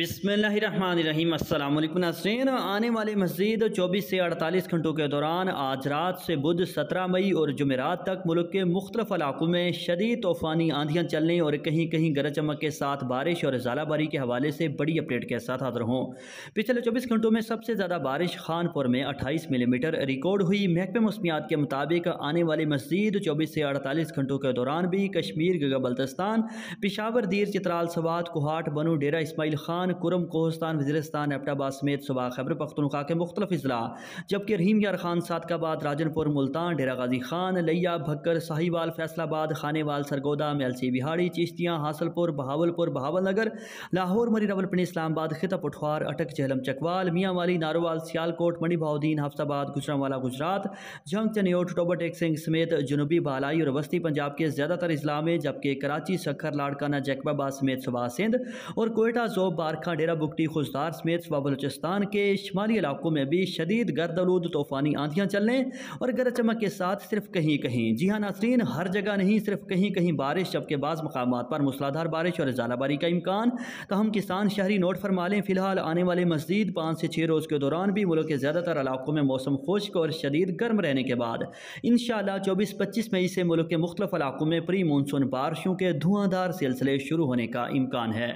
बिसमीम अल्लाम नासरीन आने वाले मजीद चौबीस से अड़तालीस घंटों के दौरान आज रात से बुध सत्रह मई और जुमेरात तक मुल्क के मुख्तफ इलाकों में शदीद तूफ़ानी आंधियाँ चलने और कहीं कहीं गरज चमक के साथ बारिश और झालाबारी के हवाले से बड़ी अपडेट के साथ हाजिर हों पिछले चौबीस घंटों में सबसे ज़्यादा बारिश खानपुर में अट्ठाईस मिलीमीटर रिकॉर्ड हुई महकमे मौसमियात के मुताबिक आने वाले मजीद चौबीस से अड़तालीस घंटों के दौरान भी कश्मीर गगा बल्तस्तान पिशावर दीर चित्राल सवात कोहाट बनू डेरा इसमाइल खान बलोचिस्तान कुरम कोहस्तान वजरस्तान एबटाबाद समेत सुबह खैबर पख्तनखा के मुख्तलिफ अजला जबकि रहीम यार खान सादकाबाद राजनपुर मुल्तान डेरा गाजी खान लिया भक्कर साहिवाल फैसलाबाद खानेवाल सरगोदा मेलसी बिहाड़ी चिश्तियाँ हासलपुर बहावलपुर बहावल नगर लाहौर मरी रावलपिंडी इस्लामाबाद खिता पठवार अटक जहलम चकवाल मियाँ वाली नारोवाल सियालकोट मणि मणिभाउद्दीन हफ्ताबाद गुजरावाला गुजरात जंग चनियोट टोबर टेक सिंह समेत जनूबी बालाई और वस्ती पंजाब के ज़्यादातर इजला में जबकि कराची सखर लाड़काना जैकबाबाद समेत सुबह सिंध और कोयटा जोब बार वारखा डेरा बुगटी खुशदार समेत सुबह के शुमाली इलाकों में भी शदीद गर्द आलूद तूफ़ानी आंधियाँ चलने और गरज चमक के साथ सिर्फ कहीं कहीं जी हाँ नासरीन हर जगह नहीं सिर्फ कहीं कहीं बारिश जबकि बाज़ मकाम पर मूसलाधार बारिश और जालाबारी का इम्कान तहम किसान शहरी नोट फरमा लें फिलहाल आने वाले मजदीद पाँच से छः रोज़ के दौरान भी मुल्क के ज़्यादातर इलाकों में मौसम खुश्क और शदीद गर्म रहने के बाद इन चौबीस पच्चीस मई से मुल्क के मुख्तफ इलाकों में प्री मानसून बारिशों के धुआंधार सिलसिले शुरू होने का इम्कान है